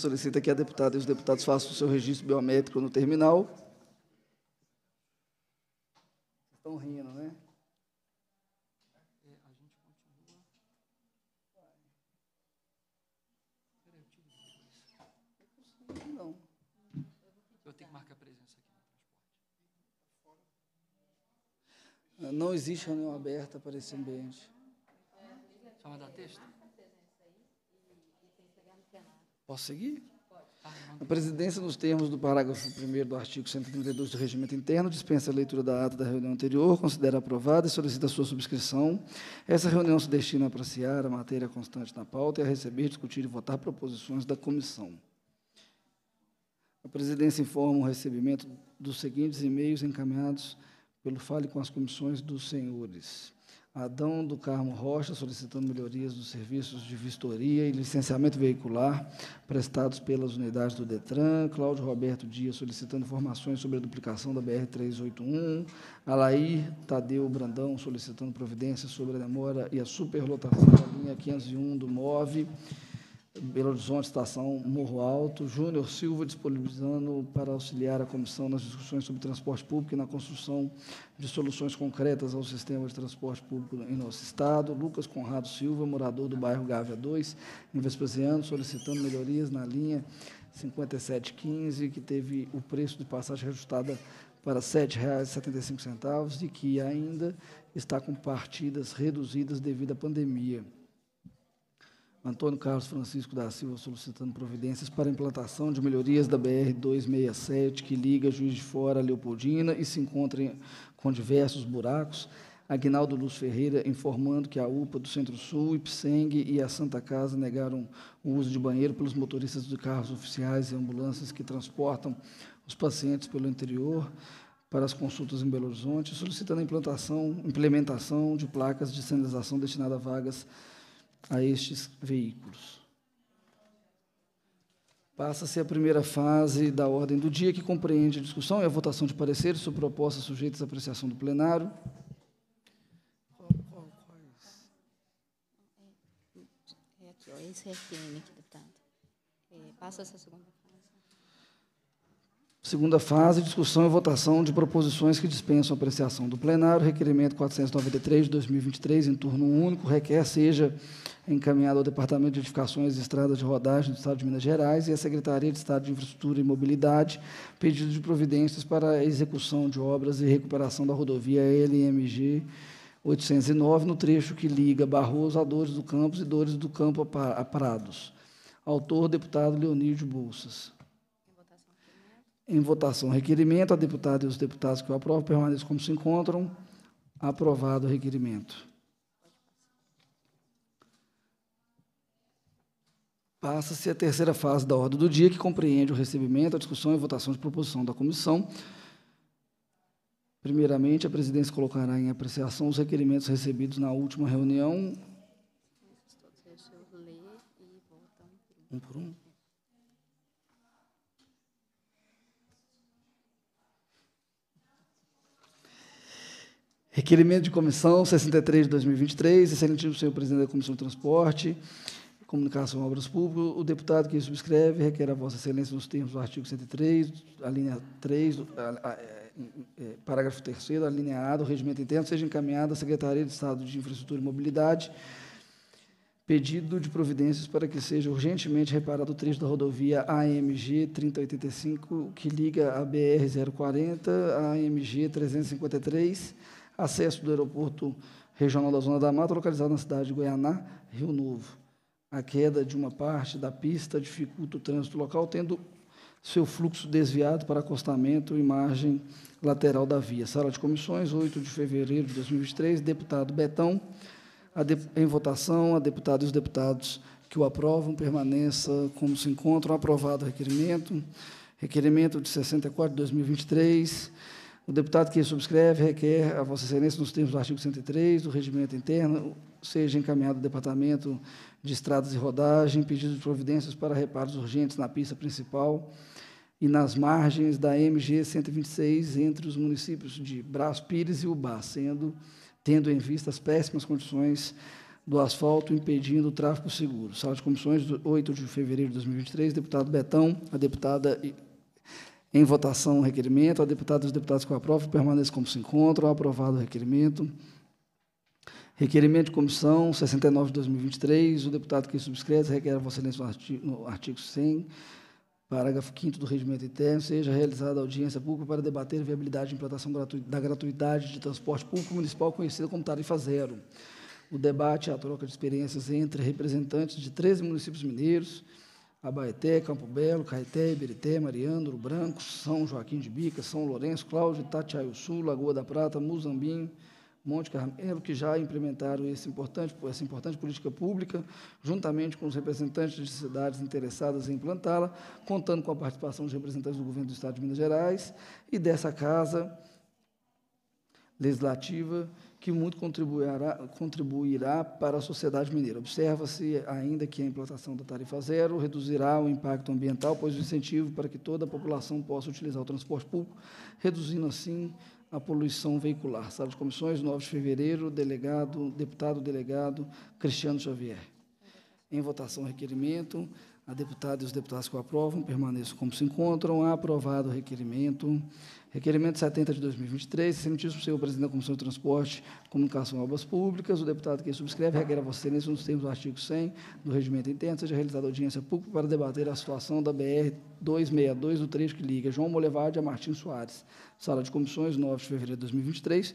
solicita que a deputada e os deputados façam o seu registro biométrico no terminal. Estão rindo, né? Não existe reunião aberta para esse ambiente. Só mandar texto? Posso seguir? A presidência, nos termos do parágrafo 1 do artigo 132 do Regimento Interno, dispensa a leitura da ata da reunião anterior, considera aprovada e solicita sua subscrição. Essa reunião se destina a apreciar a matéria constante na pauta e a receber, discutir e votar proposições da comissão. A presidência informa o recebimento dos seguintes e-mails encaminhados pelo Fale com as Comissões dos Senhores. Adão do Carmo Rocha, solicitando melhorias nos serviços de vistoria e licenciamento veicular prestados pelas unidades do Detran. Cláudio Roberto Dias, solicitando informações sobre a duplicação da BR-381. Alair Tadeu Brandão, solicitando providências sobre a demora e a superlotação da linha 501 do MOVE. Belo Horizonte, Estação Morro Alto. Júnior Silva disponibilizando para auxiliar a comissão nas discussões sobre transporte público e na construção de soluções concretas ao sistema de transporte público em nosso Estado. Lucas Conrado Silva, morador do bairro Gávea 2, em Vespasiano, solicitando melhorias na linha 5715, que teve o preço de passagem ajustada para R$ 7,75 e que ainda está com partidas reduzidas devido à pandemia. Antônio Carlos Francisco da Silva solicitando providências para implantação de melhorias da BR-267, que liga Juiz de Fora a Leopoldina e se encontra com diversos buracos. Aguinaldo Luz Ferreira informando que a UPA do Centro-Sul, Ipseng e a Santa Casa negaram o uso de banheiro pelos motoristas de carros oficiais e ambulâncias que transportam os pacientes pelo interior para as consultas em Belo Horizonte, solicitando a implantação, implementação de placas de sinalização destinadas a vagas a estes veículos. Passa-se a primeira fase da ordem do dia, que compreende a discussão e a votação de pareceres sobre propostas sujeitas à apreciação do plenário. Esse é FM deputado. Passa segunda fase. Segunda fase, discussão e votação de proposições que dispensam a apreciação do plenário. Requerimento 493 de 2023, em turno único, requer seja encaminhado ao Departamento de Edificações e Estradas de Rodagem do Estado de Minas Gerais e à Secretaria de Estado de Infraestrutura e Mobilidade, pedido de providências para a execução de obras e recuperação da rodovia LMG 809, no trecho que liga Barroso a Dores do Campos e Dores do Campo a Prados. Autor, deputado de Bolsas. Em votação, requerimento. A deputada e os deputados que o aprovam permaneçam como se encontram. Aprovado o requerimento. Passa-se a terceira fase da ordem do dia, que compreende o recebimento, a discussão e a votação de proposição da comissão. Primeiramente, a presidência colocará em apreciação os requerimentos recebidos na última reunião. Um por um. Requerimento de comissão 63 de 2023, excelente senhor presidente da Comissão de Transporte. Comunicação e Obras Públicas, o deputado que subscreve requer a Vossa Excelência, nos termos do artigo 103, a linha 3, a, a, é, é parágrafo 3, alineado, do regimento interno, seja encaminhado à Secretaria de Estado de Infraestrutura e Mobilidade, pedido de providências para que seja urgentemente reparado o trecho da rodovia AMG 3085, que liga a BR 040 à AMG 353, acesso do aeroporto regional da Zona da Mata, localizado na cidade de Goianá, Rio Novo. A queda de uma parte da pista dificulta o trânsito local, tendo seu fluxo desviado para acostamento e margem lateral da via. Sala de comissões, 8 de fevereiro de 2023, deputado Betão, de, em votação, a deputada e os deputados que o aprovam, permaneça como se encontram. Aprovado o requerimento. Requerimento de 64 de 2023. O deputado que subscreve requer a Vossa Excelência, nos termos do artigo 103 do Regimento Interno, seja encaminhado ao Departamento de Estradas e Rodagem pedido de providências para reparos urgentes na pista principal e nas margens da MG 126 entre os municípios de Brás Pires e Ubá, sendo tendo em vista as péssimas condições do asfalto impedindo o tráfego seguro. Sala de comissões, 8 de fevereiro de 2023, deputado Betão, a deputada em votação o requerimento, a deputada e os deputados que o aprovam permaneçam como se encontram, aprovado o requerimento. Requerimento de comissão 69 de 2023. O deputado que subscreve requer a Vossa Excelência no artigo 100, parágrafo 5 do Regimento Interno, seja realizada audiência pública para debater a viabilidade de implantação da gratuidade de transporte público municipal, conhecida como tarifa zero. O debate e é a troca de experiências entre representantes de 13 municípios mineiros, Abaeté, Campo Belo, Caeté, Iberité, Mariandro, Branco, São Joaquim de Bica, São Lourenço, Cláudio, Tatiaio Sul, Lagoa da Prata, Muzambinho, Monte Carmelo, que já implementaram importante, essa importante política pública, juntamente com os representantes de cidades interessadas em implantá-la, contando com a participação dos representantes do governo do Estado de Minas Gerais e dessa casa legislativa, que muito contribuirá, contribuirá para a sociedade mineira. Observa-se ainda que a implantação da tarifa zero reduzirá o impacto ambiental, pois o incentivo para que toda a população possa utilizar o transporte público, reduzindo assim a poluição veicular. Sala de comissões, 9 de fevereiro, delegado, deputado delegado Cristiano Xavier. Em votação, requerimento. A deputada e os deputados que o aprovam permaneçam como se encontram. Aprovado o requerimento. Requerimento 70 de 2023, sentido o senhor presidente da Comissão de Transporte, Comunicação e Obras Públicas, o deputado que subscreve requer a vossa excelência nos termos do artigo 100 do regimento interno, seja realizada audiência pública para debater a situação da BR 262 do trecho que liga João Molevade a Martins Soares. Sala de comissões, 9 de fevereiro de 2023.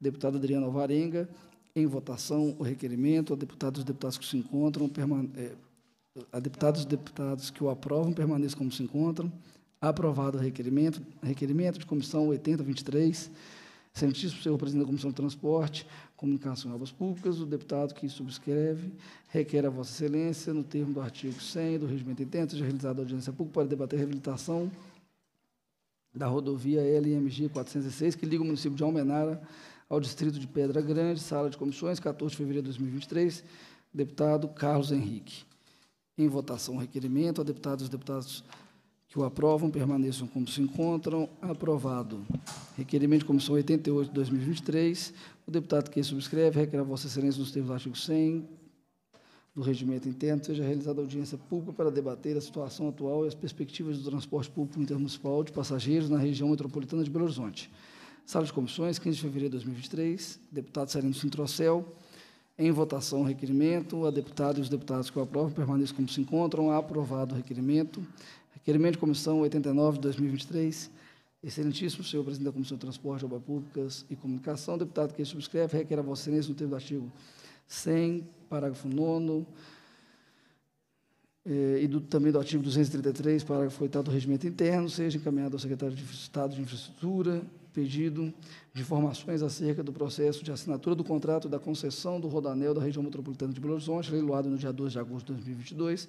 Deputado Adriano Alvarenga, em votação o requerimento, a deputados e deputados que se encontram, permane- eh, a deputados e deputados que o aprovam permaneçam como se encontram. Aprovado o requerimento, requerimento de comissão 8023, Excelentíssimo senhor presidente da Comissão de Transporte, Comunicação e Obras Públicas, o deputado que subscreve, requer a Vossa Excelência, no termo do artigo 100 do Regimento Interno, seja realizada audiência pública para debater a reabilitação da rodovia LMG 406, que liga o município de Almenara ao distrito de Pedra Grande, sala de comissões, 14 de fevereiro de 2023, deputado Carlos Henrique. Em votação, requerimento, a deputados e deputados que o aprovam permaneçam como se encontram. Aprovado. Requerimento de Comissão 88 de 2023. O deputado que subscreve requer a Vossa Excelência nos termos do artigo 100 do Regimento Interno seja realizada audiência pública para debater a situação atual e as perspectivas do transporte público intermunicipal de passageiros na região metropolitana de Belo Horizonte. Sala de Comissões, 15 de fevereiro de 2023. Deputado Sereno Sintrocel. Em votação requerimento, a deputada e os deputados que o aprovam permaneçam como se encontram. Aprovado o requerimento. Requerimento de comissão 89 de 2023. Excelentíssimo senhor presidente da Comissão de Transporte, Obras Públicas e Comunicação, deputado que subscreve, requer a vossa excelência no termo do artigo 100, parágrafo 9 eh, e do, também do artigo 233, parágrafo 8 do Regimento Interno, seja encaminhado ao secretário de Estado de Infraestrutura pedido de informações acerca do processo de assinatura do contrato da concessão do Rodanel da região metropolitana de Belo Horizonte, leiloado no dia 12 de agosto de 2022,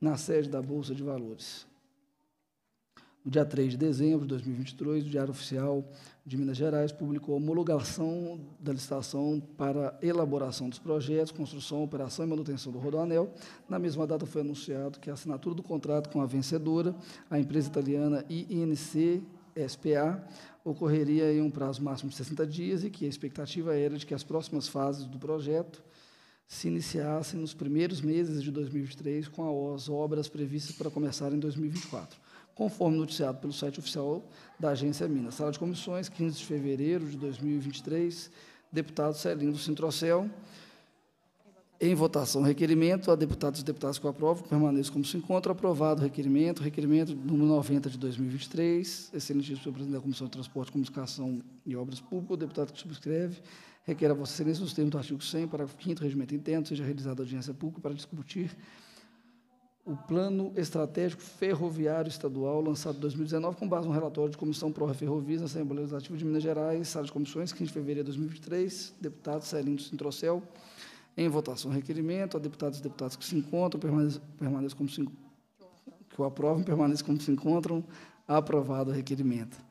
na sede da Bolsa de Valores. No dia 3 de dezembro de 2023, o Diário Oficial de Minas Gerais publicou a homologação da licitação para elaboração dos projetos, construção, operação e manutenção do rodoanel. Na mesma data foi anunciado que a assinatura do contrato com a vencedora, a empresa italiana INC SPA, ocorreria em um prazo máximo de 60 dias e que a expectativa era de que as próximas fases do projeto se iniciassem nos primeiros meses de 2023 com as obras previstas para começar em 2024, conforme noticiado pelo site oficial da Agência Minas. Sala de Comissões, 15 de fevereiro de 2023, deputado Celindo Centrocel. Em votação, requerimento. A deputados e deputadas que aprovam, permaneçam como se encontra. Aprovado o requerimento. Requerimento número 90 de 2023. Excelentíssimo senhor presidente da Comissão de Transporte, Comunicação e Obras Públicas, o deputado que subscreve, Requer a Vossa Excelência os termos do artigo 100, parágrafo 5 do Regimento Interno, seja realizada audiência pública para discutir o Plano Estratégico Ferroviário Estadual, lançado em 2019, com base no relatório de Comissão Pró Ferrovias na Assembleia Legislativa de Minas Gerais, sala de comissões, 15 de fevereiro de 2023, deputado Celino Sintrocel, em votação requerimento, a deputados e deputados que se encontram, permaneçam, como se, que o aprovem permaneçam como se encontram, aprovado o requerimento.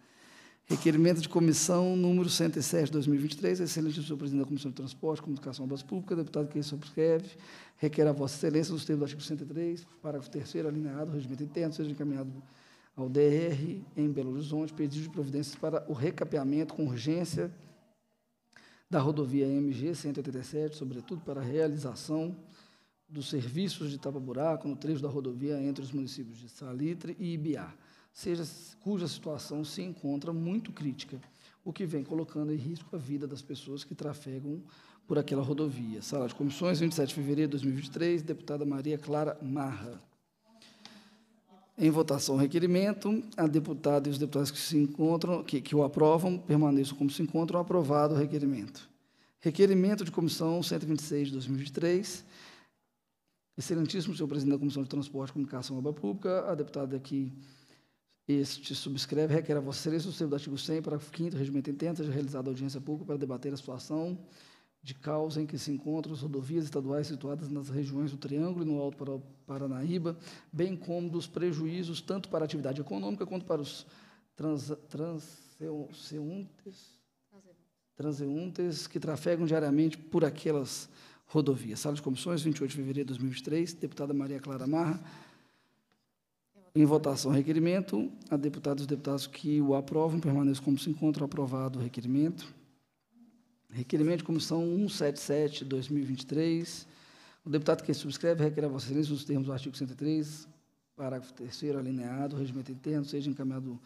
Requerimento de comissão número 107 de 2023, excelente senhor presidente da Comissão de Transporte, Comunicação e Obras Públicas, deputado que subscreve, requer a vossa excelência nos termos do artigo 103, parágrafo 3 alinhado, regimento interno, seja encaminhado ao DR em Belo Horizonte, pedido de providências para o recapeamento com urgência da rodovia MG 187, sobretudo para a realização dos serviços de tapa-buraco no trecho da rodovia entre os municípios de Salitre e Ibiá seja, cuja situação se encontra muito crítica, o que vem colocando em risco a vida das pessoas que trafegam por aquela rodovia. Sala de Comissões, 27 de fevereiro de 2023, deputada Maria Clara Marra. Em votação, o requerimento. A deputada e os deputados que se encontram, que, que o aprovam, permaneçam como se encontram. Aprovado o requerimento. Requerimento de comissão 126 de 2023. Excelentíssimo senhor presidente da Comissão de Transporte, Comunicação e Obra Pública, a deputada aqui este subscreve, requer a vocês, sustento do artigo 100, o 5 regimento Intento, seja realizada audiência pública para debater a situação de causa em que se encontram as rodovias estaduais situadas nas regiões do Triângulo e no Alto Paranaíba, bem como dos prejuízos tanto para a atividade econômica quanto para os trans, transeuntes, transeuntes que trafegam diariamente por aquelas rodovias. Sala de Comissões, 28 de fevereiro de 2023, deputada Maria Clara Marra, em votação, requerimento. A deputada e os deputados que o aprovam permaneçam como se encontra aprovado o requerimento. Requerimento de comissão 177, 2023. O deputado que subscreve requer a Vossa Excelência, nos termos do artigo 103, parágrafo 3 alineado, regimento interno, seja encaminhado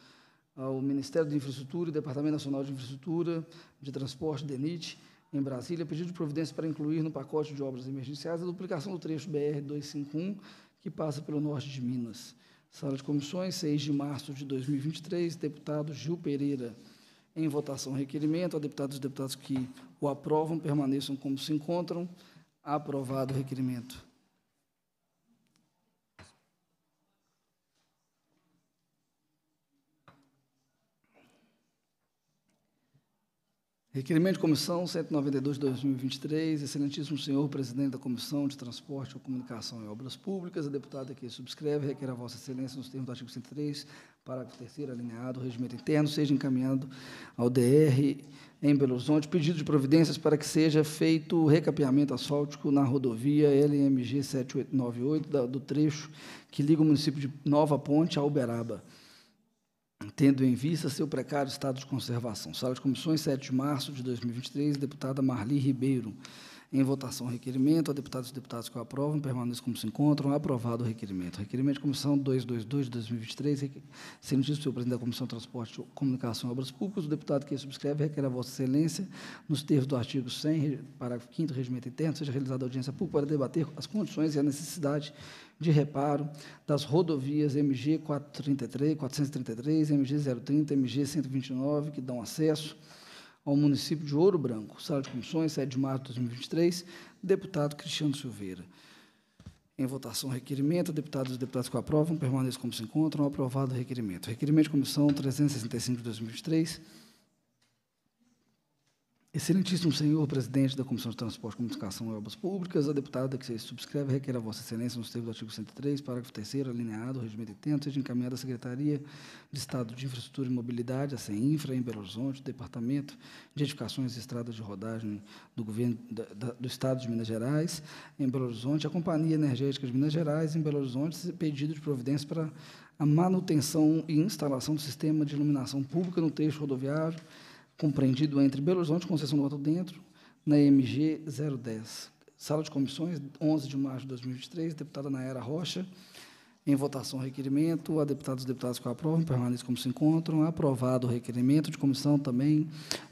ao Ministério de Infraestrutura e Departamento Nacional de Infraestrutura de Transporte, DENIT, em Brasília, pedido de providência para incluir no pacote de obras emergenciais a duplicação do trecho BR-251, que passa pelo norte de Minas. Sala de Comissões, 6 de março de 2023, deputado Gil Pereira. Em votação, requerimento. A deputados e deputados que o aprovam permaneçam como se encontram. Aprovado o requerimento. Requerimento de comissão 192 de 2023, excelentíssimo senhor presidente da Comissão de Transporte, Comunicação e Obras Públicas, a deputada que subscreve requer a vossa excelência nos termos do artigo 103, parágrafo 3 alinhado, o regimento interno seja encaminhado ao DR em Belo Horizonte, pedido de providências para que seja feito o recapeamento asfáltico na rodovia LMG 7898 do trecho que liga o município de Nova Ponte a Uberaba tendo em vista seu precário estado de conservação. Sala de Comissões, 7 de março de 2023, deputada Marli Ribeiro. Em votação, requerimento. A deputados e deputados que o aprovam, permaneçam como se encontram. Aprovado o requerimento. Requerimento de comissão 222 de 2023, sendo disso, senhor presidente da Comissão de Transporte, Comunicação e Obras Públicas, o deputado que subscreve requer a Vossa Excelência, nos termos do artigo 100, parágrafo 5 do Regimento Interno, seja realizada audiência pública para debater as condições e a necessidade de reparo das rodovias MG 433, 433, MG 030, MG 129, que dão acesso ao município de Ouro Branco. Sala de Comissões, 7 de março de 2023, deputado Cristiano Silveira. Em votação, requerimento. Deputados e deputados que aprovam permaneçam como se encontram. Aprovado o requerimento. Requerimento de comissão 365 de 2023 Excelentíssimo senhor presidente da Comissão de Transporte, Comunicação e Obras Públicas, a deputada que se subscreve requer a Vossa Excelência, nos termos do artigo 103, parágrafo 3, alineado, regimento 80, seja encaminhada à Secretaria de Estado de Infraestrutura e Mobilidade, a CEINFRA, em Belo Horizonte, Departamento de Edificações e Estradas de Rodagem do Governo da, da, do Estado de Minas Gerais, em Belo Horizonte, a Companhia Energética de Minas Gerais, em Belo Horizonte, pedido de providência para a manutenção e instalação do sistema de iluminação pública no trecho rodoviário compreendido entre Belo Horizonte, Conceição do Alto Dentro, na MG 010. Sala de comissões, 11 de março de 2023, deputada Naera Rocha. Em votação, requerimento. A deputados e deputados que aprovam, permaneçam como se encontram. Aprovado o requerimento de comissão também,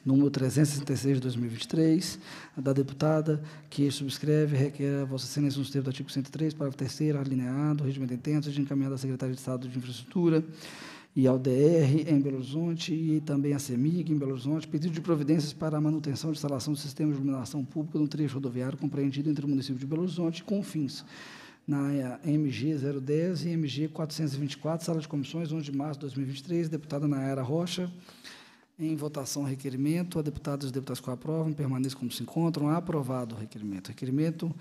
número 366 de 2023, da deputada que subscreve, requer a Vossa Excelência nos termos do artigo 103, parágrafo 3, alineado, regimento intenso, de encaminhada à Secretaria de Estado de Infraestrutura e ao DR em Belo Horizonte e também à CEMIG em Belo Horizonte, pedido de providências para a manutenção e instalação do sistema de iluminação pública no trecho rodoviário compreendido entre o município de Belo Horizonte com fins na MG 010 e MG 424, sala de comissões, 11 de março de 2023, deputada Nayara Rocha, em votação, requerimento. A deputada e os deputados que aprovam permaneçam como se encontram. Aprovado o requerimento. Requerimento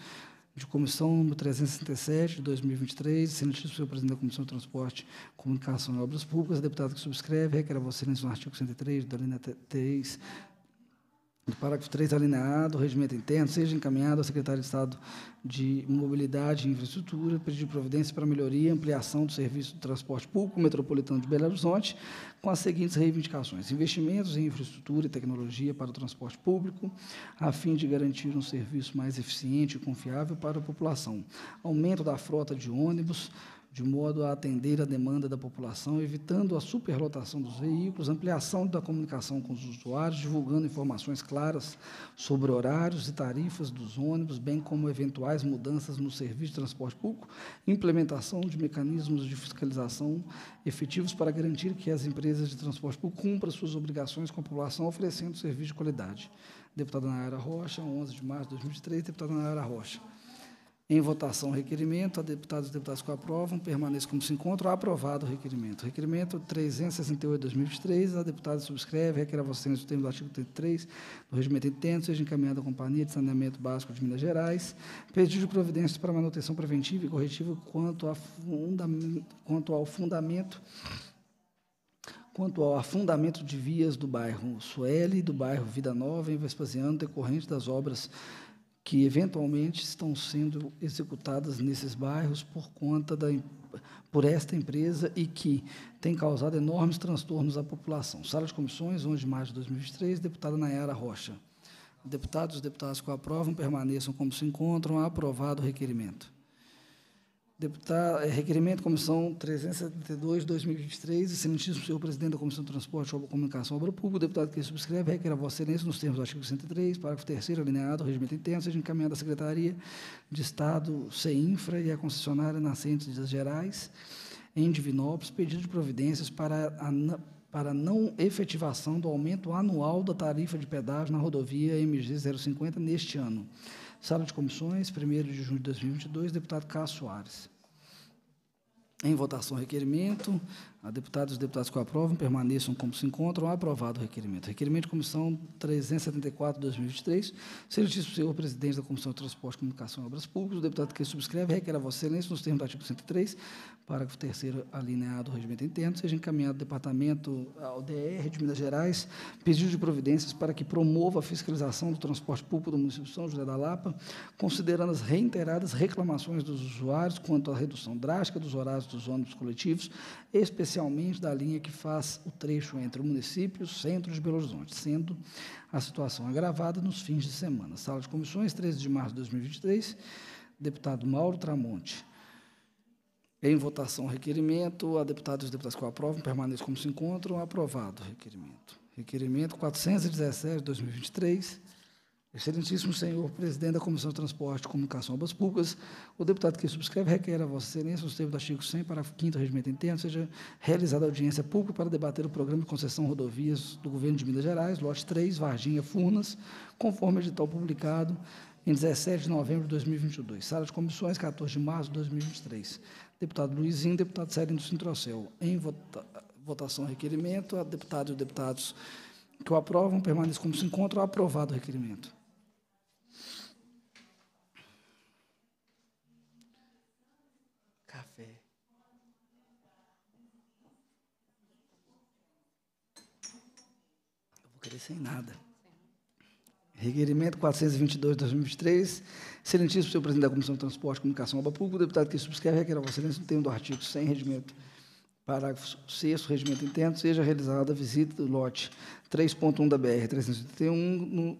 de comissão número 367 de 2023, sendo notícia presidente da Comissão de Transporte, Comunicação e Obras Públicas, deputado que subscreve, requer a vossa no artigo 103, da linha 3 do parágrafo 3 alineado, o regimento interno, seja encaminhado ao secretário de Estado de Mobilidade e Infraestrutura, pedir providência para melhoria e ampliação do serviço de transporte público metropolitano de Belo Horizonte, com as seguintes reivindicações: investimentos em infraestrutura e tecnologia para o transporte público, a fim de garantir um serviço mais eficiente e confiável para a população, aumento da frota de ônibus, de modo a atender a demanda da população, evitando a superlotação dos veículos, ampliação da comunicação com os usuários, divulgando informações claras sobre horários e tarifas dos ônibus, bem como eventuais mudanças no serviço de transporte público, implementação de mecanismos de fiscalização efetivos para garantir que as empresas de transporte público cumpram suas obrigações com a população, oferecendo serviço de qualidade. Deputada Nayara Rocha, 11 de março de 2003, deputada Nayara Rocha. Em votação, requerimento. A deputados e deputados que aprovam, permaneçam como se encontra Aprovado o requerimento. Requerimento 368-2023. A deputada subscreve, requer a vocês nos termos do artigo 33 do Regimento Interno, seja encaminhada à Companhia de Saneamento Básico de Minas Gerais, pedido de providências para manutenção preventiva e corretiva quanto, fundamento, quanto ao fundamento quanto ao afundamento de vias do bairro Sueli e do bairro Vida Nova, em Vespasiano, decorrente das obras que eventualmente estão sendo executadas nesses bairros por conta da por esta empresa e que tem causado enormes transtornos à população. Sala de comissões, 11 de maio de 2023, deputada Nayara Rocha. Deputados e deputadas que aprovam permaneçam como se encontram. Aprovado o requerimento. Deputado, é, requerimento Comissão 372, 2023, excelentíssimo senhor presidente da Comissão de Transporte, Obra, Comunicação e Obra Pública, o deputado que subscreve, requer a vossa excelência, nos termos do artigo 103, parágrafo 3 alineado, ao regimento interno, seja encaminhado à Secretaria de Estado, CEINFRA e à concessionária Nascentes das Gerais, em Divinópolis, pedido de providências para a para não efetivação do aumento anual da tarifa de pedágio na rodovia MG 050 neste ano. Sala de Comissões, 1 de junho de 2022, deputado Cássio Soares. Em votação, requerimento. A deputada e os deputados que o aprovam permaneçam como se encontram. Aprovado o requerimento. Requerimento de Comissão 374-2023. Serviço senhor presidente da Comissão de Transporte, Comunicação e Obras Públicas, o deputado que subscreve requer a Vossa Excelência, nos termos do artigo 103, Parágrafo 3 alineado ao regimento interno, seja encaminhado ao Departamento ao DR de Minas Gerais, pedido de providências para que promova a fiscalização do transporte público do município de São José da Lapa, considerando as reiteradas reclamações dos usuários quanto à redução drástica dos horários dos ônibus coletivos, especialmente da linha que faz o trecho entre o município e o centro de Belo Horizonte, sendo a situação agravada nos fins de semana. Sala de Comissões, 13 de março de 2023, deputado Mauro Tramonte. Em votação, requerimento. A deputada e os deputados que o aprovam permaneçam como se encontram. Aprovado o requerimento. Requerimento 417, 2023. Excelentíssimo senhor presidente da Comissão de Transporte e Comunicação Obras Públicas, o deputado que subscreve requer a Vossa Excelência, nos termos do artigo 100, para 5 Regimento Interno, seja realizada audiência pública para debater o programa de concessão rodovias do Governo de Minas Gerais, lote 3, Varginha, Furnas, conforme edital publicado em 17 de novembro de 2022. Sala de comissões, 14 de março de 2023. Deputado Luizinho, deputado Sérgio Sintrocel. Em vota, votação, requerimento, a deputada e os deputados que o aprovam permaneçam como se encontram. Aprovado o requerimento. Café. Eu vou querer sem nada. Requerimento 422 de 2023. Excelentíssimo senhor presidente da Comissão de Transporte e Comunicação Alba Pública, o deputado que subscreve requer a Vossa Excelência no termo do artigo 100, regimento parágrafo 6 regimento interno, seja realizada a visita do lote 3.1 da BR 381 no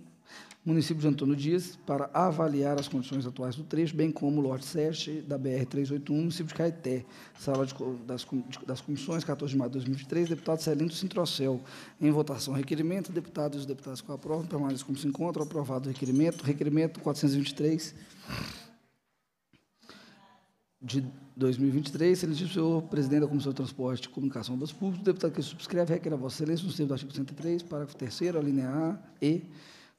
município de Antônio Dias, para avaliar as condições atuais do trecho, bem como o lote 7 da BR-381, município de Caeté, sala de, das, das comissões, 14 de maio de 2023, deputado Celindo Sintrocel. Em votação, requerimento, deputados e os deputados que aprovam, permaneçam como se encontram, aprovado o requerimento, requerimento 423 de 2023, elege o senhor presidente da Comissão de Transporte e Comunicação dos Públicos, deputado que subscreve, requer a Vossa Excelência, no sentido do artigo 103, parágrafo 3 a A, E,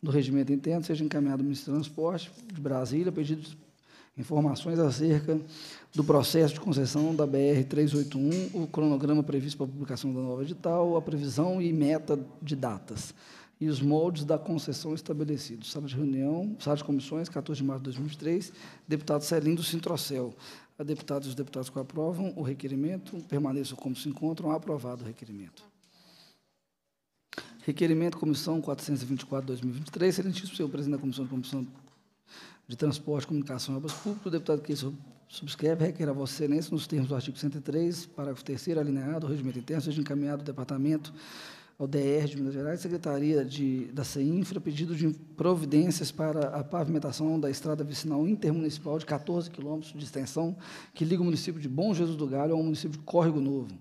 do regimento interno seja encaminhado ao Ministério do Transporte de Brasília, pedido de informações acerca do processo de concessão da BR-381, o cronograma previsto para a publicação da nova edital, a previsão e meta de datas e os moldes da concessão estabelecidos. Sala de reunião, sala de comissões, 14 de março de 2003, deputado Celindo Sintrocel. A deputada e os deputados que aprovam o requerimento permaneçam como se encontram, aprovado o requerimento. Requerimento Comissão 424-2023, excelentíssimo senhor presidente da Comissão de Comissão de Transporte, Comunicação e Obras Públicas, o deputado que subscreve requer a Vossa Excelência, nos termos do artigo 103, parágrafo 3 alinhado o regimento interno, seja encaminhado ao Departamento ao DR de Minas Gerais, Secretaria de, da CEINFRA, pedido de providências para a pavimentação da estrada vicinal intermunicipal de 14 quilômetros de extensão, que liga o município de Bom Jesus do Galho ao município de Córrego Novo.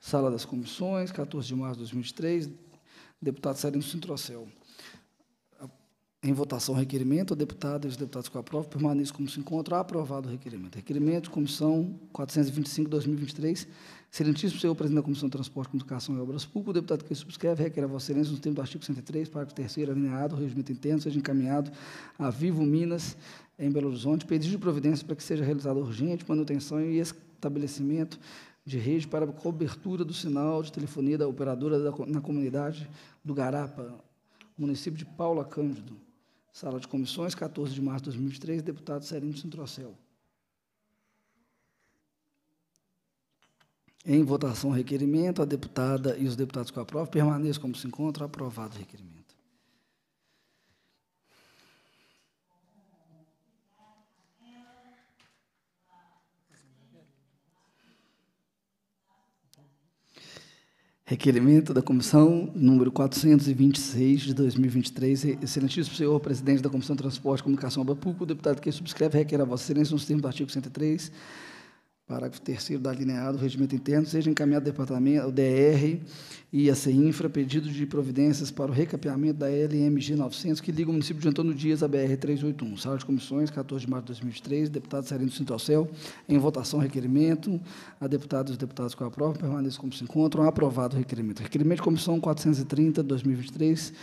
Sala das Comissões, 14 de março de 2003, Deputado Serino Sintrocel. Em votação, requerimento. O deputado e os deputados que aprovam permaneçam como se encontra. Aprovado o requerimento. Requerimento, Comissão 425-2023. Excelentíssimo senhor presidente da Comissão de Transporte, Comunicação e Obras Públicas, o deputado que subscreve requer a Vossa Excelência, no termo do artigo 103, parágrafo 3, alinhado, o regimento interno, seja encaminhado a Vivo Minas, em Belo Horizonte, pedido de providência para que seja realizada urgente manutenção e estabelecimento de rede para cobertura do sinal de telefonia da operadora da, na comunidade do Garapa, município de Paula Cândido. Sala de comissões, 14 de março de 2003, deputado Serino Sintrocel. Em votação, requerimento. A deputada e os deputados que aprovam permaneçam como se encontram. Aprovado o requerimento. Requerimento da Comissão número 426 de 2023. Excelentíssimo senhor presidente da Comissão de Transporte, e Comunicação, Aba o deputado que subscreve requer a Vossa Excelência nos termos do artigo 103 Parágrafo 3 da alineado, do regimento interno seja encaminhado ao departamento, ao DR e a CINFRA, pedido de providências para o recapeamento da LMG 900, que liga o município de Antônio Dias à BR 381. Sala de comissões, 14 de março de 2003, deputado ao Sintocel, em votação, requerimento. A deputada e os deputados com a aprovam permaneçam como se encontram. Aprovado o requerimento. Requerimento de comissão 430, 2023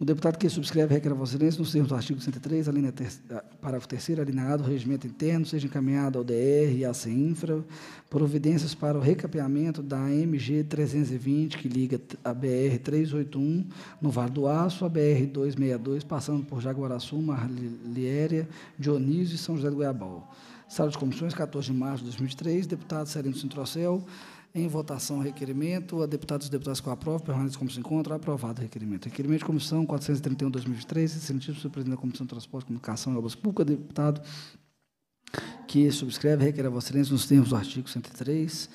o deputado que subscreve requer a Vossa Excelência, nos termos do artigo 103, ter, parágrafo 3, alinhado, regimento interno, seja encaminhado ao DR e à CINFRA, providências para o recapeamento da MG 320, que liga a BR 381, no Vale do Aço, a BR 262, passando por Jaguaraçu, Marliéria, Dionísio e São José do Goiabal. Sala de Comissões, 14 de março de 2003, deputado Serino Sintrocel, em votação, requerimento. A deputada e deputados com aprovam. permanece como se encontra. Aprovado o requerimento. Requerimento de comissão 431-2023, incentivo do presidente da Comissão de Transporte, Comunicação e Obras Públicas, deputado que subscreve, requer a Vossa Excelência nos termos do artigo 103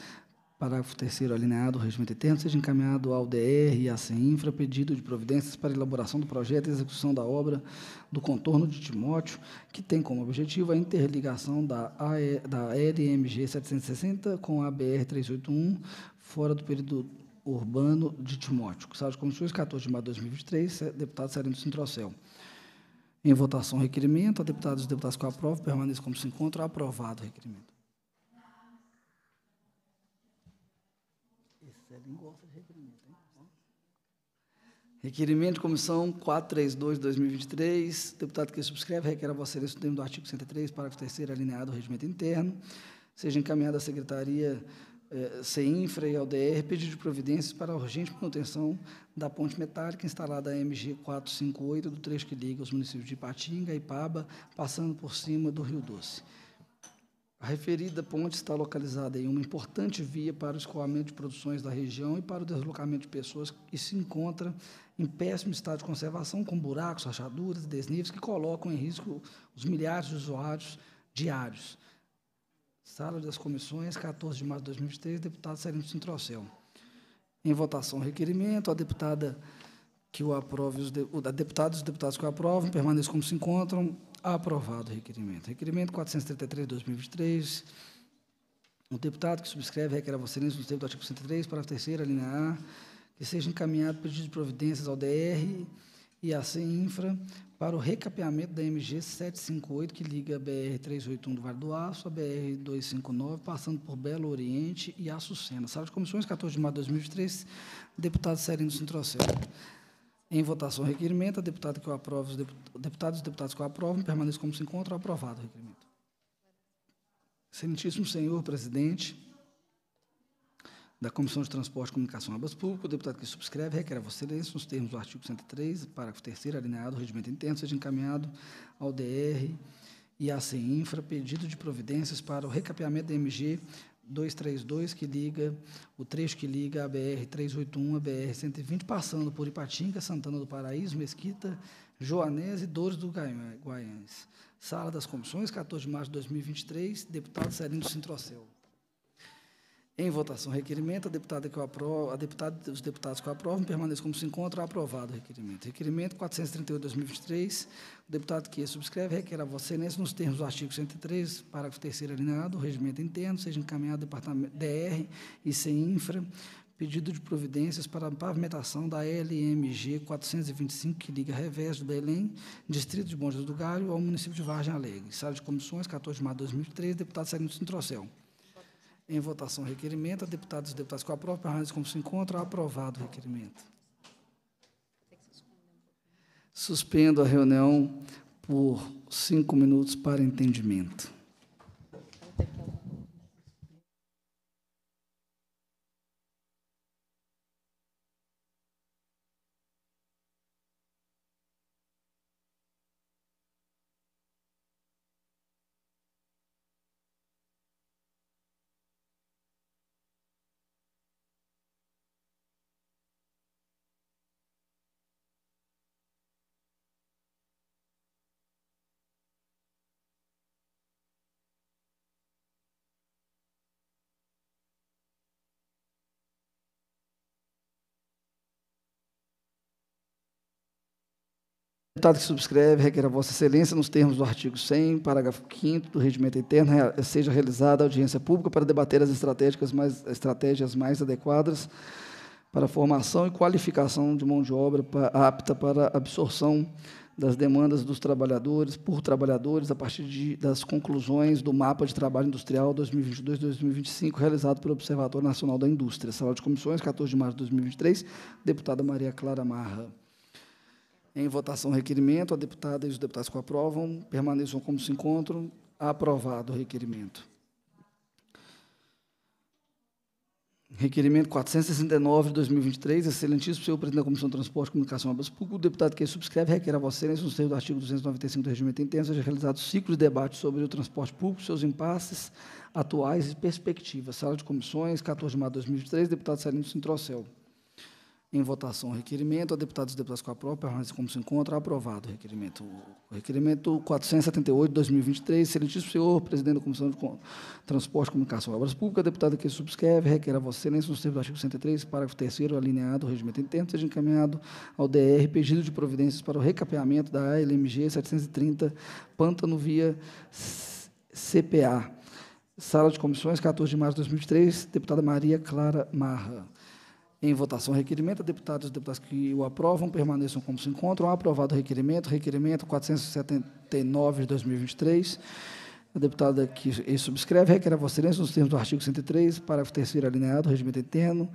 Parágrafo 3 alineado, ao regimento eterno, seja encaminhado ao DR e à CEINFRA pedido de providências para elaboração do projeto e execução da obra do contorno de Timóteo, que tem como objetivo a interligação da, AE, da LMG 760 com a BR 381, fora do período urbano de Timóteo. Sala de Comissões, 14 de maio de 2023, deputado Sereno Sintrocel. Em votação, requerimento. A deputados e deputados que aprovam, permaneçam como se encontra. Aprovado o requerimento. Requerimento de comissão 432 de 2023. Deputado que subscreve requer a Vossa Excelência, do artigo 103, parágrafo 3, alineado ao regimento interno, seja encaminhado à Secretaria eh, CEINFRA e ao DR pedido de providências para a urgente manutenção da ponte metálica instalada a MG 458, do trecho que liga os municípios de Ipatinga e Paba, passando por cima do Rio Doce. A referida ponte está localizada em uma importante via para o escoamento de produções da região e para o deslocamento de pessoas e se encontra em péssimo estado de conservação, com buracos, rachaduras, desníveis que colocam em risco os milhares de usuários diários. Sala das Comissões, 14 de março de 2023, deputado Serino Sintrocel. Em votação, requerimento, a deputada que o aprove, os de, a deputada e os deputados que o aprovam permaneçam como se encontram, Aprovado o requerimento. Requerimento 433 de 2023. O deputado que subscreve requer a Vossa Excelência, nos termos do artigo 103, parágrafo 3, linha A, que seja encaminhado pedido de providências ao DR e à CINFRA para o recapeamento da MG 758, que liga BR 381 do Vale do Aço, a BR 259, passando por Belo Oriente e Açucena. Sala de Comissões, 14 de maio de 2023. deputado Serino Sintrocel. Em votação, requerimento. A deputada que eu aprovo, os deputados e deputados que eu aprovo, permaneçam como se encontra. Aprovado o requerimento. Excelentíssimo senhor presidente da Comissão de Transporte e Comunicação e Abas Públicas, o deputado que subscreve requer a vossa excelência, nos termos do artigo 103, parágrafo 3 Alinhado, do regimento interno seja encaminhado ao DR e à CINFRA pedido de providências para o recapeamento da MG 232 que liga, o trecho que liga a BR 381 a BR 120, passando por Ipatinga, Santana do Paraíso, Mesquita, Joanés e Dores do Guaianes. Sala das Comissões, 14 de março de 2023, deputado Celino Sintrocel. Em votação, requerimento. A deputada que eu aprovo, a deputada, os deputados que eu aprovam permaneçam como se encontra. Aprovado o requerimento. Requerimento 438/2023. O deputado que subscreve requer a vossa excelência nos termos do artigo 103, parágrafo 3 alineado, do regimento interno, seja encaminhado ao departamento DR e sem infra, pedido de providências para a pavimentação da LMG 425, que liga Revés do Belém, distrito de Bom Jesus do Galho, ao município de Vargem Alegre. Sala de comissões, 14 de março de 2003, deputado Sarino Sintrocel. Em votação, requerimento. A deputados e deputados que aprovam, permanece como se encontra. Aprovado o requerimento. Suspendo a reunião por cinco minutos para entendimento. Deputado que subscreve, requer a Vossa Excelência, nos termos do artigo 100, parágrafo 5 do Regimento Interno, seja realizada audiência pública para debater as mais, estratégias mais adequadas para a formação e qualificação de mão de obra apta para absorção das demandas dos trabalhadores por trabalhadores a partir de, das conclusões do Mapa de Trabalho Industrial 2022-2025, realizado pelo Observatório Nacional da Indústria. Sala de Comissões, 14 de março de 2023, deputada Maria Clara Marra. Em votação, requerimento. A deputada e os deputados que aprovam permaneçam como se encontram. Aprovado o requerimento. Requerimento 469 de 2023, excelentíssimo senhor presidente da Comissão de Transporte, Comunicação e Obras Públicas, o deputado que subscreve requer a vossa excelência, nos termos do artigo 295 do regimento interno, seja realizado ciclo de debate sobre o transporte público, seus impasses atuais e perspectivas. Sala de comissões, 14 de maio de 2023, deputado Celino Sintrocel. Em votação, o requerimento. A deputados e deputadas com a própria, permanece como se encontra. Aprovado o requerimento. O requerimento 478, 2023. Excelentíssimo senhor, presidente da Comissão de Transporte, Comunicação e Obras Públicas, deputado que subscreve, requer a você, nesse nos termos do artigo 103, parágrafo 3 alinhado ao regimento interno, seja encaminhado ao DR pedido de providências para o recapeamento da LMG 730, Pântano, via CPA. Sala de Comissões, 14 de março de 2003, deputada Maria Clara Marra. Em votação, requerimento. Deputados e deputadas que o aprovam permaneçam como se encontram. Aprovado o requerimento. Requerimento 479 de 2023. A deputada que subscreve requer a Vossa Excelência, nos termos do artigo 103, parágrafo 3 alineado do regimento interno,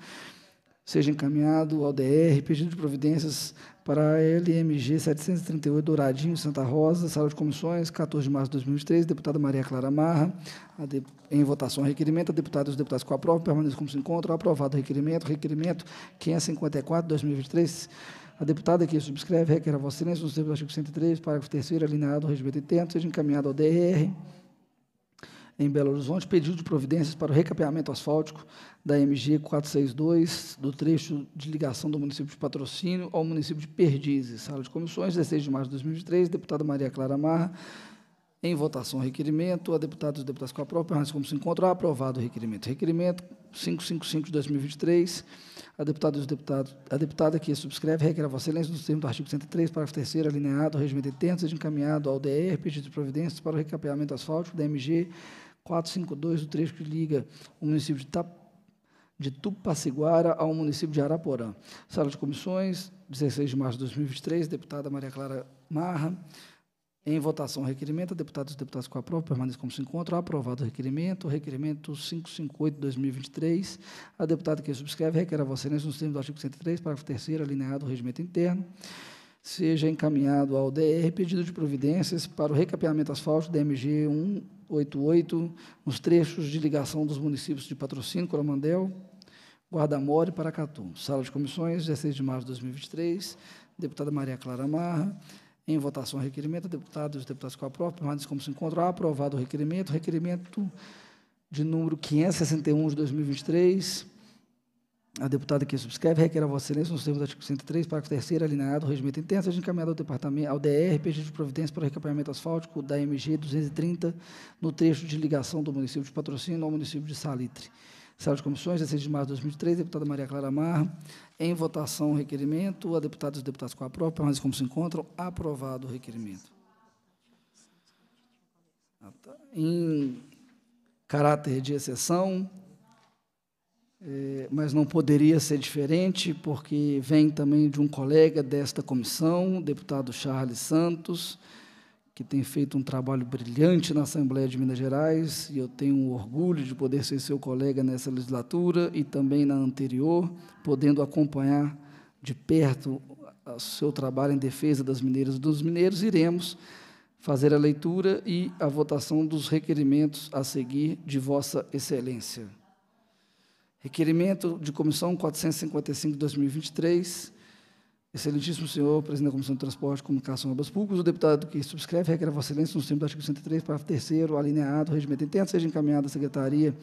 seja encaminhado ao DR, pedido de providências para a LMG 738 Douradinho, Santa Rosa, sala de comissões, 14 de março de 2003, deputada Maria Clara Marra, de, em votação, requerimento, a deputada e os deputados com prova, permaneçam como se encontram, aprovado o requerimento, requerimento 554, 2023, a deputada que subscreve requer a vossa excelência, nos termos do artigo 103, parágrafo 3 alinhado ao regimento interno, seja encaminhado ao DR, em Belo Horizonte, pedido de providências para o recapeamento asfáltico da MG 462, do trecho de ligação do município de Patrocínio ao município de Perdizes. Sala de comissões, 16 de março de 2003, deputada Maria Clara Marra, em votação, requerimento. A deputada e os deputados com a própria, mas assim como se encontra, aprovado o requerimento. Requerimento 555 de 2023. A deputada e os deputados, a deputada que subscreve, requer a Vossa Excelência, nos termos do artigo 103, parágrafo 3, alineado, regimento Interno, seja encaminhado ao DR, pedido de providências para o recapeamento asfáltico da MG 452, o trecho que liga o município de, Tap, de Tupaciguara ao município de Araporã. Sala de comissões, 16 de março de 2023, deputada Maria Clara Marra. Em votação, requerimento. Deputados e deputadas com a aprovo, permaneçam como se encontram. Aprovado o requerimento. Requerimento 558-2023. de A deputada que subscreve requer a Vossa Excelência, nos termos do artigo 103, parágrafo 3, alinhado ao regimento interno seja encaminhado ao DR pedido de providências para o recapeamento asfáltico DMG 188 nos trechos de ligação dos municípios de Patrocínio, Coromandel, Guardamore e Paracatu. Sala de comissões, 16 de março de 2023. Deputada Maria Clara Marra. Em votação, requerimento. Deputados e deputadas com a prova, permaneçam como se encontram. Aprovado o requerimento. Requerimento de número 561 de 2023 a deputada que subscreve requer a Vossa Excelência, nos termos do artigo 103, parágrafo 3, alinhado, o regimento Intenso seja encaminhado ao departamento, ao DR, pedido de providência para o recapeamento asfáltico da MG 230, no trecho de ligação do município de Patrocínio ao município de Salitre. Sala de Comissões, 16 de março de 2003, deputada Maria Clara Mar. Em votação, o requerimento. A deputada e os deputados com a própria, mas como se encontram, aprovado o requerimento. Ah, tá. Em caráter de exceção, é, mas não poderia ser diferente, porque vem também de um colega desta comissão, o deputado Charles Santos, que tem feito um trabalho brilhante na Assembleia de Minas Gerais, e eu tenho um orgulho de poder ser seu colega nessa legislatura e também na anterior, podendo acompanhar de perto o seu trabalho em defesa das mineiras e dos mineiros, iremos fazer a leitura e a votação dos requerimentos a seguir de Vossa Excelência. Requerimento de Comissão 455 2023. Excelentíssimo senhor, presidente da Comissão de Transporte, Comunicação e Obras Públicas, o deputado que subscreve requer a Vossa Excelência no sentido do artigo 103, parágrafo 3 alineado, regimento interno, seja encaminhado à Secretaria,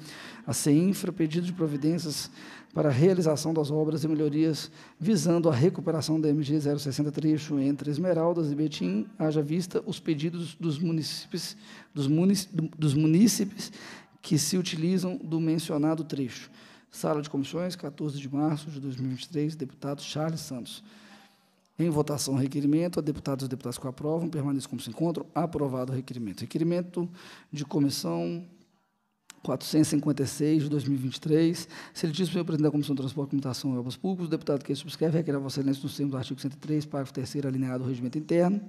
a CEINFRA, pedido de providências para a realização das obras e melhorias visando a recuperação da MG 060 trecho entre Esmeraldas e Betim, haja vista os pedidos dos municípios, dos municípios, dos municípios que se utilizam do mencionado trecho. Sala de Comissões, 14 de março de 2023, deputado Charles Santos. Em votação, requerimento. A deputados e deputados que aprovam, permaneçam como se encontram. Aprovado o requerimento. Requerimento de comissão 456 de 2023. Seletivo, senhor presidente da Comissão de Transporte, Comunicação e Obras Públicas, o deputado que subscreve requer a Vossa Excelência no termos do artigo 103, parágrafo 3 alinhado ao regimento interno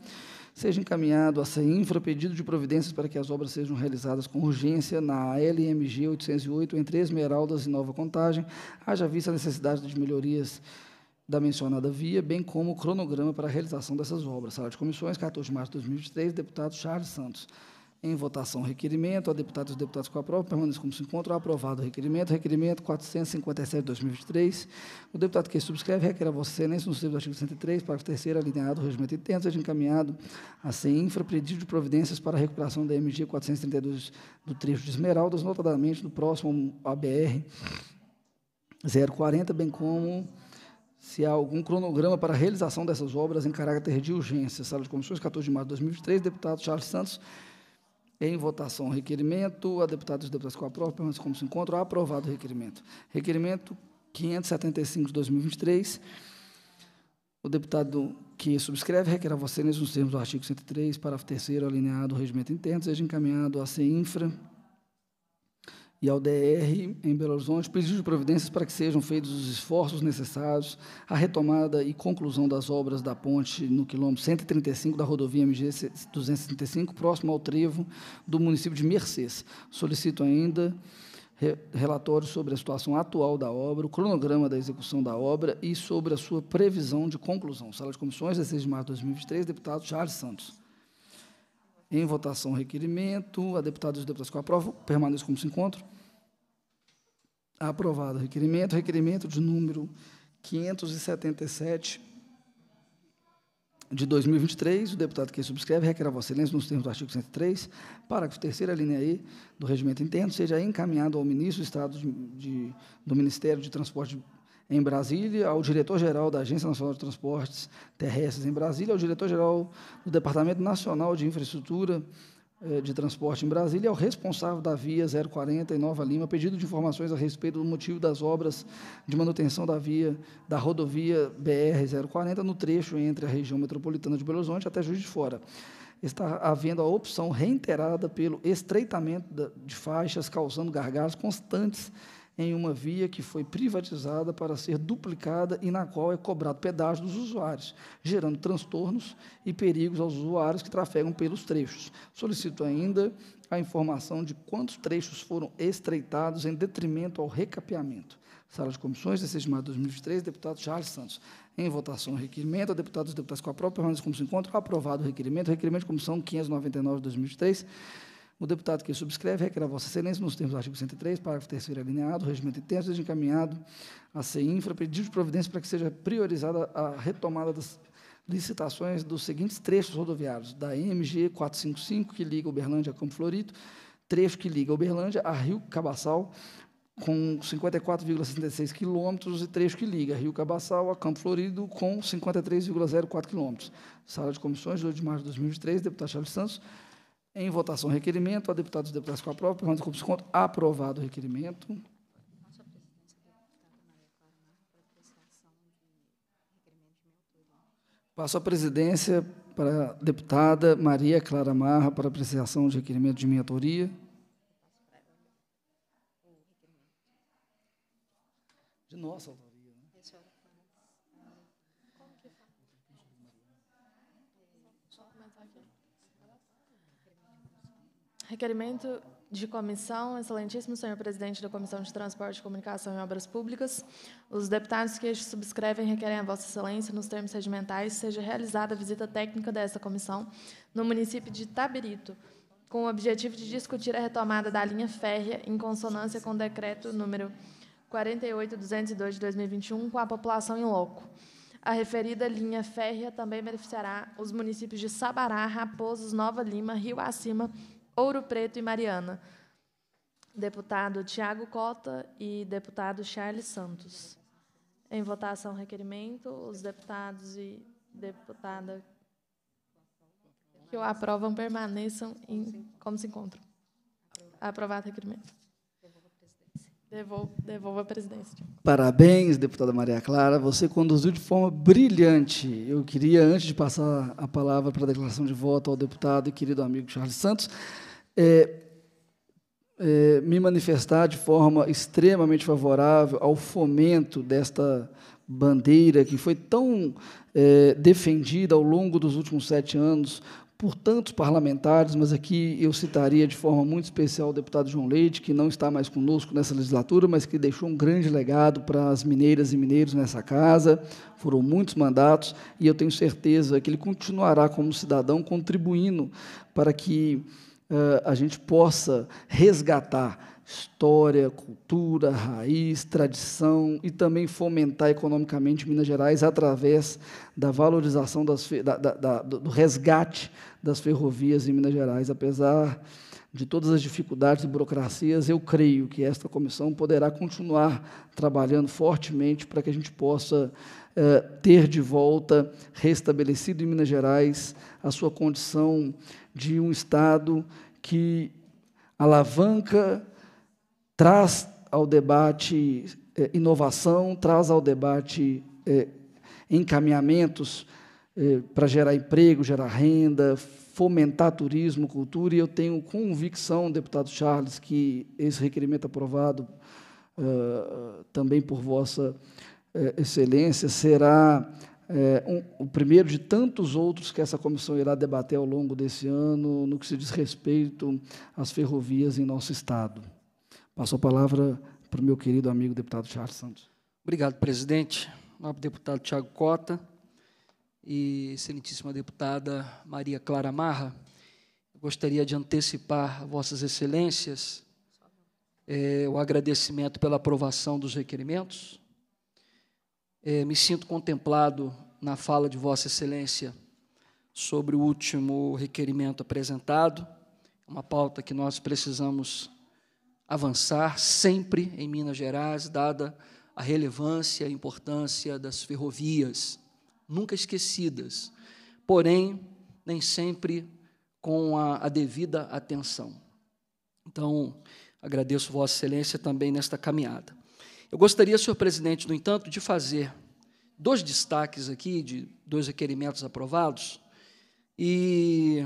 seja encaminhado a CEINFRA pedido de providências para que as obras sejam realizadas com urgência na LMG 808, entre Esmeraldas e Nova Contagem, haja vista a necessidade de melhorias da mencionada via, bem como o cronograma para a realização dessas obras. Sala de Comissões, 14 de março de 2023, deputado Charles Santos. Em votação, requerimento. A deputada e os deputados a aprovam permaneçam como se encontram. Aprovado o requerimento. Requerimento 457 de 2023. O deputado que subscreve requer a Vossa Excelência, no termos do artigo 103, parágrafo 3, do regimento interno, seja encaminhado a infra pedido de providências para a recuperação da MG 432 do trecho de Esmeraldas, notadamente no próximo ABR 040, bem como se há algum cronograma para a realização dessas obras em caráter de urgência. Sala de Comissões, 14 de março de 2023, deputado Charles Santos. Em votação, requerimento. A deputada e os deputados que aprovam mas como se encontra Aprovado o requerimento. Requerimento 575 de 2023. O deputado que subscreve requer a vocês, nos termos do artigo 103, parágrafo 3 alineado do regimento interno, seja encaminhado à CEINFRA, e ao DR em Belo Horizonte de providências para que sejam feitos os esforços necessários à retomada e conclusão das obras da ponte no quilômetro 135 da rodovia MG 235, próximo ao trevo do município de Mercês. Solicito ainda relatório sobre a situação atual da obra, o cronograma da execução da obra e sobre a sua previsão de conclusão. Sala de comissões, 16 de março de 2023, deputado Charles Santos. Em votação, requerimento. A deputada e os deputados que aprovam, permaneçam como se encontram. Aprovado o requerimento. Requerimento de número 577 de 2023. O deputado que subscreve requer a Vossa Excelência, nos termos do artigo 103, parágrafo 3, linha E do Regimento Interno, seja encaminhado ao ministro do Estado de, de, do Ministério de Transporte em Brasília, ao diretor-geral da Agência Nacional de Transportes Terrestres em Brasília, ao diretor-geral do Departamento Nacional de Infraestrutura eh, de Transporte em Brasília, ao responsável da Via 040 em Nova Lima, pedido de informações a respeito do motivo das obras de manutenção da via da rodovia BR 040 no trecho entre a região metropolitana de Belo Horizonte até Juiz de Fora está havendo a opção reiterada pelo estreitamento de faixas, causando gargalos constantes em uma via que foi privatizada para ser duplicada e na qual é cobrado pedágio dos usuários, gerando transtornos e perigos aos usuários que trafegam pelos trechos. Solicito ainda a informação de quantos trechos foram estreitados em detrimento ao recapeamento. Sala de Comissões, 16 de maio de 2023, deputado Charles Santos. Em votação, requerimento. Deputados e deputadas com a própria permanência como se encontra. Aprovado o requerimento. Requerimento de comissão 599 de 2003. O deputado que subscreve requer a Vossa Excelência, nos termos do artigo 103, parágrafo 3 alinhado, regimento intenso, seja encaminhado à CEINFRA, pedido de providência para que seja priorizada a retomada das licitações dos seguintes trechos rodoviários, da MG 455, que liga Uberlândia a Campo Florido, trecho que liga Uberlândia a Rio Cabaçal, com 54,66 quilômetros, e trecho que liga Rio Cabaçal a Campo Florido, com 53,04 quilômetros. Sala de comissões, 2 de março de 2003, deputado Charles Santos, em votação, requerimento. A deputada e deputados com aprova. Permanente com desconto. Aprovado o requerimento. Passo a presidência para a deputada Maria Clara Marra para apreciação de requerimento de minha autoria. De nossa autoria. Requerimento de comissão, excelentíssimo senhor presidente da Comissão de Transporte, Comunicação e Obras Públicas. Os deputados que este subscrevem requerem a vossa excelência, nos termos regimentais, seja realizada a visita técnica dessa comissão no município de Tabirito, com o objetivo de discutir a retomada da linha férrea em consonância com o decreto número 48202 de 2021 com a população em loco. A referida linha férrea também beneficiará os municípios de Sabará, Raposos, Nova Lima, Rio Acima, Ouro Preto e Mariana. Deputado Tiago Cota e deputado Charles Santos. Em votação, requerimento. Os deputados e deputada que o aprovam permaneçam em, como se encontram. Aprovado o requerimento. Devolvo, devolvo a presidência. Parabéns, deputada Maria Clara. Você conduziu de forma brilhante. Eu queria, antes de passar a palavra para a declaração de voto ao deputado e querido amigo Charles Santos, é, é, me manifestar de forma extremamente favorável ao fomento desta bandeira que foi tão é, defendida ao longo dos últimos sete anos por tantos parlamentares, mas aqui eu citaria de forma muito especial o deputado João Leite, que não está mais conosco nessa legislatura, mas que deixou um grande legado para as mineiras e mineiros nessa casa. Foram muitos mandatos e eu tenho certeza que ele continuará como cidadão contribuindo para que uh, a gente possa resgatar história, cultura, raiz, tradição e também fomentar economicamente Minas Gerais através da valorização das, da, da, do resgate das ferrovias em Minas Gerais. Apesar de todas as dificuldades e burocracias, eu creio que esta comissão poderá continuar trabalhando fortemente para que a gente possa eh, ter de volta restabelecido em Minas Gerais a sua condição de um Estado que alavanca, traz ao debate é, inovação, traz ao debate é, encaminhamentos é, para gerar emprego, gerar renda, fomentar turismo, cultura, e eu tenho convicção, deputado Charles, que esse requerimento aprovado também por vossa excelência será é, um, o primeiro de tantos outros que essa comissão irá debater ao longo desse ano, no que se diz respeito às ferrovias em nosso Estado. Passo a palavra para o meu querido amigo deputado Charles Santos. Obrigado, presidente. Nobre deputado Tiago Cota e excelentíssima deputada Maria Clara Marra, gostaria de antecipar a vossas excelências é, o agradecimento pela aprovação dos requerimentos é, me sinto contemplado na fala de Vossa Excelência sobre o último requerimento apresentado, é uma pauta que nós precisamos avançar sempre em Minas Gerais, dada a relevância e a importância das ferrovias, nunca esquecidas, porém, nem sempre com a, a devida atenção. Então, agradeço Vossa Excelência também nesta caminhada. Eu gostaria, senhor presidente, no entanto, de fazer dois destaques aqui, de dois requerimentos aprovados. E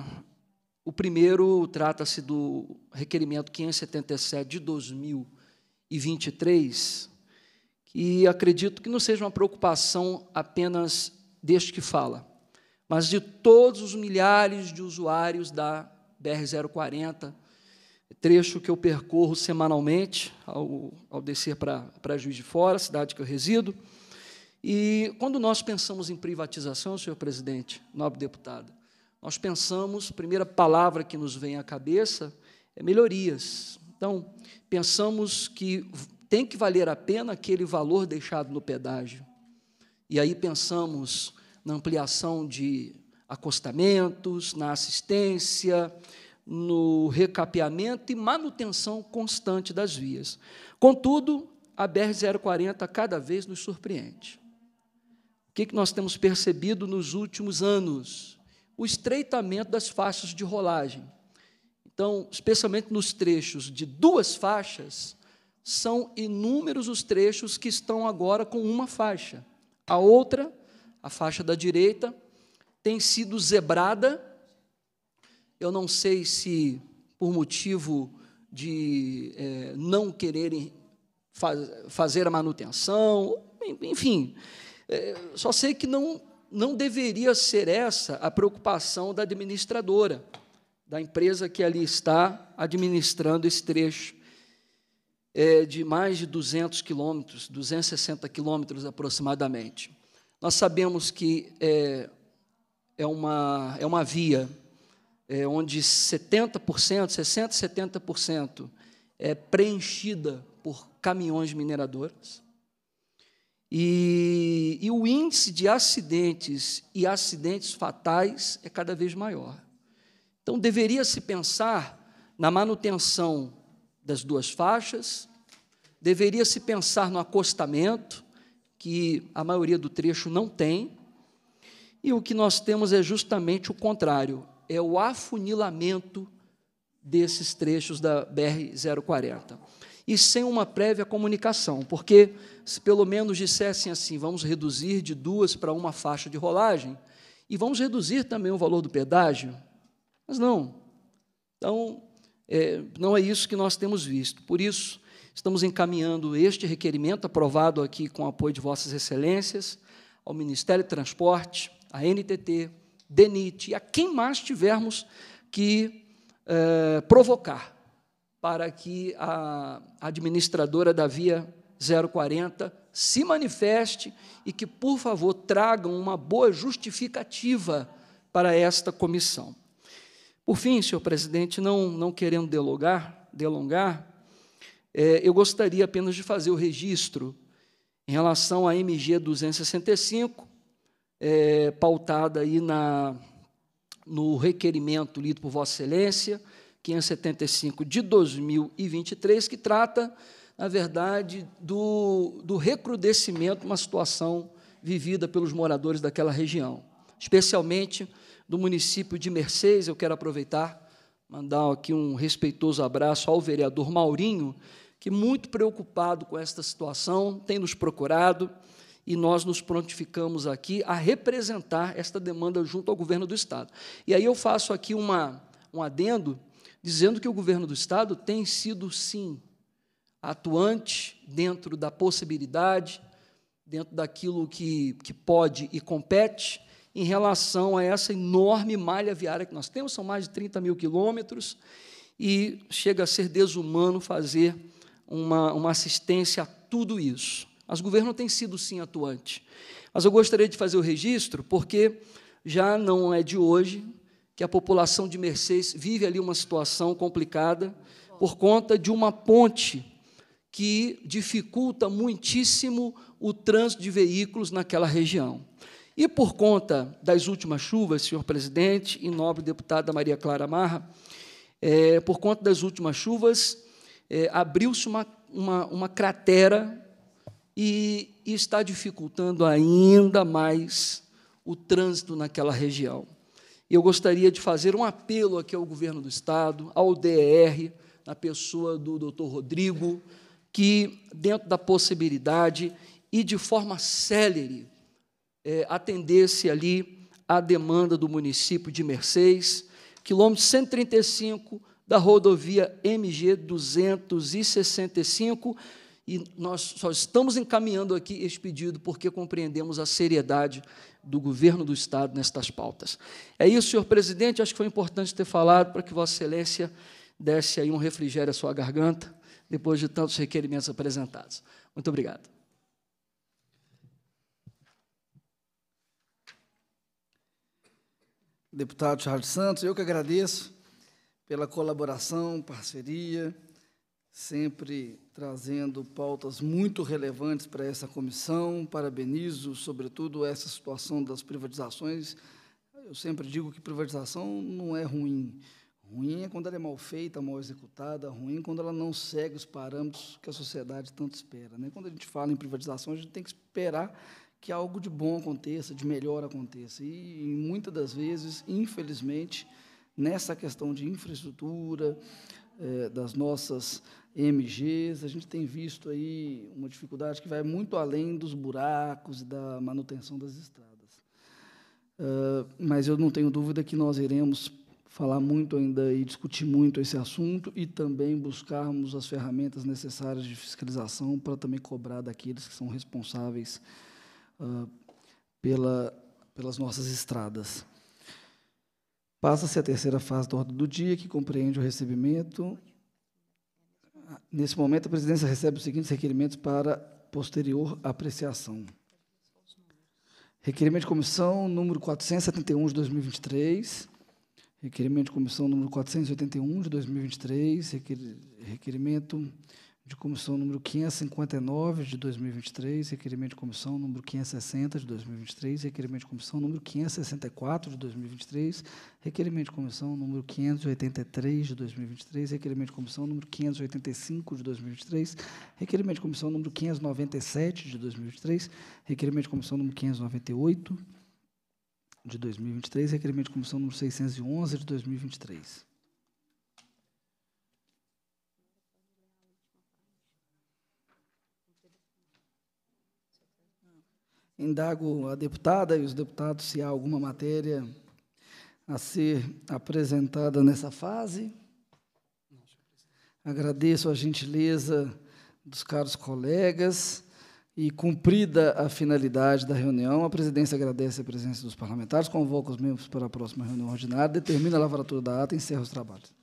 o primeiro trata-se do requerimento 577 de 2023, que acredito que não seja uma preocupação apenas deste que fala, mas de todos os milhares de usuários da BR-040, trecho que eu percorro semanalmente ao, ao descer para Juiz de Fora, cidade que eu resido. E quando nós pensamos em privatização, senhor presidente, nobre deputado, nós pensamos, a primeira palavra que nos vem à cabeça é melhorias. Então, pensamos que tem que valer a pena aquele valor deixado no pedágio. E aí pensamos na ampliação de acostamentos, na assistência, no recapeamento e manutenção constante das vias. Contudo, a BR-040 cada vez nos surpreende. O que, que nós temos percebido nos últimos anos? O estreitamento das faixas de rolagem. Então, especialmente nos trechos de duas faixas, são inúmeros os trechos que estão agora com uma faixa. A outra, a faixa da direita, tem sido zebrada eu não sei se por motivo de é, não quererem faz, fazer a manutenção, enfim, é, só sei que não, não deveria ser essa a preocupação da administradora, da empresa que ali está administrando esse trecho. É, de mais de 200 quilômetros, 260 quilômetros aproximadamente. Nós sabemos que é, é, uma, é uma via é, onde 70%, 60%, 70% é preenchida por caminhões mineradores. E, e, o índice de acidentes e acidentes fatais é cada vez maior. Então, deveria se pensar na manutenção das duas faixas, deveria se pensar no acostamento, que a maioria do trecho não tem, e o que nós temos é justamente o contrário é o afunilamento desses trechos da BR-040. E sem uma prévia comunicação, porque se pelo menos dissessem assim, vamos reduzir de duas para uma faixa de rolagem, e vamos reduzir também o valor do pedágio, mas não. Então, é, não é isso que nós temos visto. Por isso, estamos encaminhando este requerimento, aprovado aqui com o apoio de Vossas Excelências, ao Ministério do Transporte, à NTT, Denite, a quem mais tivermos que é, provocar para que a administradora da Via 040 se manifeste e que, por favor, tragam uma boa justificativa para esta comissão. Por fim, senhor presidente, não, não querendo delongar, delongar eh, é, eu gostaria apenas de fazer o registro em relação à MG 265, é, pautada aí na, no requerimento lido por Vossa Excelência, 575 de 2023, que trata, na verdade, do, do recrudescimento de uma situação vivida pelos moradores daquela região, especialmente do município de Mercês. Eu quero aproveitar, mandar aqui um respeitoso abraço ao vereador Maurinho, que, muito preocupado com esta situação, tem nos procurado e nós nos prontificamos aqui a representar esta demanda junto ao governo do Estado. E aí eu faço aqui uma, um adendo dizendo que o governo do Estado tem sido, sim, atuante dentro da possibilidade, dentro daquilo que, que pode e compete, em relação a essa enorme malha viária que nós temos, são mais de 30 mil quilômetros, e chega a ser desumano fazer uma, uma assistência a tudo isso. Mas o governo tem sido sim atuante. Mas eu gostaria de fazer o registro, porque já não é de hoje que a população de Mercedes vive ali uma situação complicada por conta de uma ponte que dificulta muitíssimo o trânsito de veículos naquela região. E por conta das últimas chuvas, senhor presidente e nobre deputada Maria Clara Marra, é, por conta das últimas chuvas, é, abriu-se uma, uma, uma cratera e, está dificultando ainda mais o trânsito naquela região. Eu gostaria de fazer um apelo aqui ao governo do estado, ao DR, na pessoa do Dr. Rodrigo, que, dentro da possibilidade e de forma célere, é, atendesse ali à demanda do município de Mercês, quilômetro 135 da rodovia MG 265, e nós só estamos encaminhando aqui este pedido porque compreendemos a seriedade do governo do Estado nestas pautas. É isso, senhor presidente, acho que foi importante ter falado para que Vossa Excelência desse aí um refrigério à sua garganta, depois de tantos requerimentos apresentados. Muito obrigado. Deputado Charles Santos, eu que agradeço pela colaboração, parceria, sempre trazendo pautas muito relevantes para essa comissão. Parabenizo, sobretudo, essa situação das privatizações. Eu sempre digo que privatização não é ruim. Ruim é quando ela é mal feita, mal executada, ruim é quando ela não segue os parâmetros que a sociedade tanto espera. Né? Quando a gente fala em privatização, a gente tem que esperar que algo de bom aconteça, de melhor aconteça. E, e muitas das vezes, infelizmente, nessa questão de infraestrutura, eh, das nossas MGs, a gente tem visto aí uma dificuldade que vai muito além dos buracos e da manutenção das estradas. Uh, mas eu não tenho dúvida que nós iremos falar muito ainda e discutir muito esse assunto e também buscarmos as ferramentas necessárias de fiscalização para também cobrar daqueles que são responsáveis uh, pela, pelas nossas estradas. Passa-se a terceira fase da ordem do dia, que compreende o recebimento Nesse momento, a presidência recebe os seguintes requerimentos para posterior apreciação. Requerimento de comissão número 471 de 2023. Requerimento de comissão número 481 de 2023. Requer, requerimento de comissão número 559 de 2023, requerimento de comissão número 560 de 2023, requerimento de comissão número 564 de 2023, requerimento de comissão número 583 de 2023, requerimento de comissão número 585 de 2023, requerimento de comissão número 597 de 2023, requerimento de comissão número 598 de 2023, requerimento de comissão número 611 de 2023. Indago a deputada e os deputados se há alguma matéria a ser apresentada nessa fase. Agradeço a gentileza dos caros colegas e cumprida a finalidade da reunião, a presidência agradece a presença dos parlamentares, convoca os membros para a próxima reunião ordinária, determina a lavratura da ata e encerra os trabalhos.